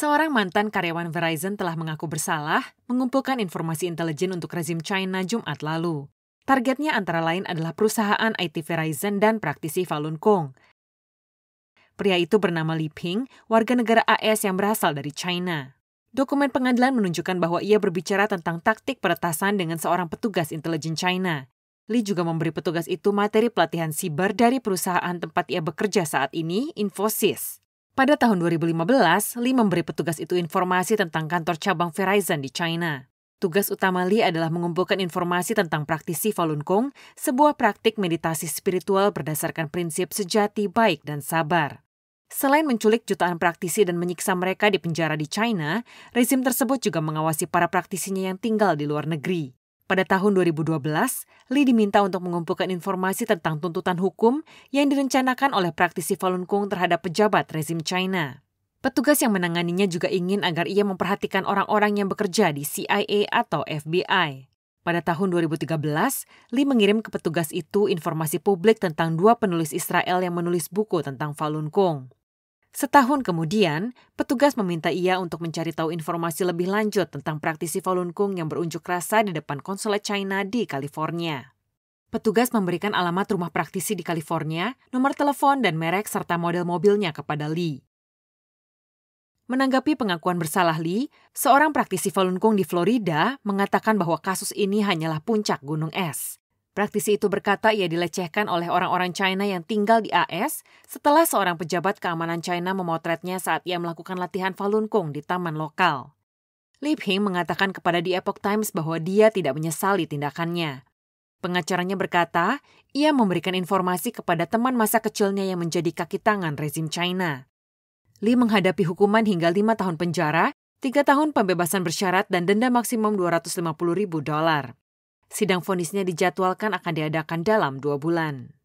Seorang mantan karyawan Verizon telah mengaku bersalah mengumpulkan informasi intelijen untuk rezim China Jumat lalu. Targetnya antara lain adalah perusahaan IT Verizon dan praktisi Falun Gong. Pria itu bernama Li Ping, warga negara AS yang berasal dari China. Dokumen pengadilan menunjukkan bahwa ia berbicara tentang taktik peretasan dengan seorang petugas intelijen China. Li juga memberi petugas itu materi pelatihan siber dari perusahaan tempat ia bekerja saat ini, Infosys. Pada tahun 2015, Lee memberi petugas itu informasi tentang kantor cabang Verizon di China. Tugas utama Lee adalah mengumpulkan informasi tentang praktisi Falun Gong, sebuah praktik meditasi spiritual berdasarkan prinsip sejati baik dan sabar. Selain menculik jutaan praktisi dan menyiksa mereka di penjara di China, rezim tersebut juga mengawasi para praktisinya yang tinggal di luar negeri. Pada tahun 2012, Lee diminta untuk mengumpulkan informasi tentang tuntutan hukum yang direncanakan oleh praktisi Falun Gong terhadap pejabat rezim China. Petugas yang menanganinya juga ingin agar ia memperhatikan orang-orang yang bekerja di CIA atau FBI. Pada tahun 2013, Lee mengirim ke petugas itu informasi publik tentang dua penulis Israel yang menulis buku tentang Falun Gong. Setahun kemudian, petugas meminta ia untuk mencari tahu informasi lebih lanjut tentang praktisi Falun Gong yang berunjuk rasa di depan konsulat China di California. Petugas memberikan alamat rumah praktisi di California, nomor telepon dan merek serta model mobilnya kepada Lee. Menanggapi pengakuan bersalah Lee, seorang praktisi Falun Gong di Florida mengatakan bahwa kasus ini hanyalah puncak gunung es. Praktisi itu berkata ia dilecehkan oleh orang-orang China yang tinggal di AS setelah seorang pejabat keamanan China memotretnya saat ia melakukan latihan Falun Gong di taman lokal. Li Ping mengatakan kepada The Epoch Times bahwa dia tidak menyesali tindakannya. Pengacaranya berkata, ia memberikan informasi kepada teman masa kecilnya yang menjadi kaki tangan rezim China. Li menghadapi hukuman hingga lima tahun penjara, tiga tahun pembebasan bersyarat dan denda maksimum 250 ribu dolar. Sidang fonisnya dijadwalkan akan diadakan dalam dua bulan.